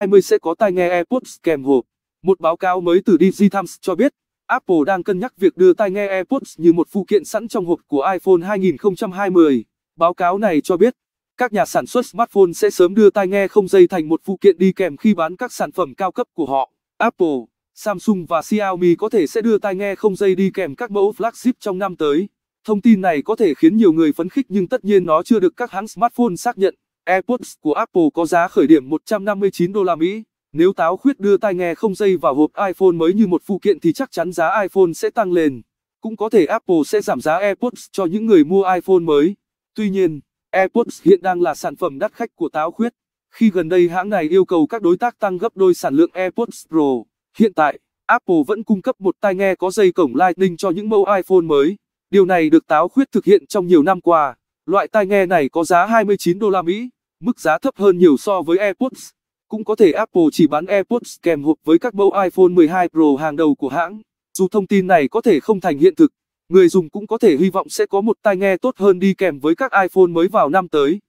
2020 sẽ có tai nghe AirPods kèm hộp. Một báo cáo mới từ DigiTimes cho biết, Apple đang cân nhắc việc đưa tai nghe AirPods như một phụ kiện sẵn trong hộp của iPhone 2020. Báo cáo này cho biết, các nhà sản xuất smartphone sẽ sớm đưa tai nghe không dây thành một phụ kiện đi kèm khi bán các sản phẩm cao cấp của họ. Apple, Samsung và Xiaomi có thể sẽ đưa tai nghe không dây đi kèm các mẫu flagship trong năm tới. Thông tin này có thể khiến nhiều người phấn khích nhưng tất nhiên nó chưa được các hãng smartphone xác nhận. AirPods của Apple có giá khởi điểm 159 đô la Mỹ. Nếu táo khuyết đưa tai nghe không dây vào hộp iPhone mới như một phụ kiện thì chắc chắn giá iPhone sẽ tăng lên. Cũng có thể Apple sẽ giảm giá AirPods cho những người mua iPhone mới. Tuy nhiên, AirPods hiện đang là sản phẩm đắt khách của táo khuyết. Khi gần đây hãng này yêu cầu các đối tác tăng gấp đôi sản lượng AirPods Pro, hiện tại, Apple vẫn cung cấp một tai nghe có dây cổng Lightning cho những mẫu iPhone mới. Điều này được táo khuyết thực hiện trong nhiều năm qua. Loại tai nghe này có giá 29 đô la Mỹ. Mức giá thấp hơn nhiều so với AirPods. Cũng có thể Apple chỉ bán AirPods kèm hộp với các mẫu iPhone 12 Pro hàng đầu của hãng. Dù thông tin này có thể không thành hiện thực, người dùng cũng có thể hy vọng sẽ có một tai nghe tốt hơn đi kèm với các iPhone mới vào năm tới.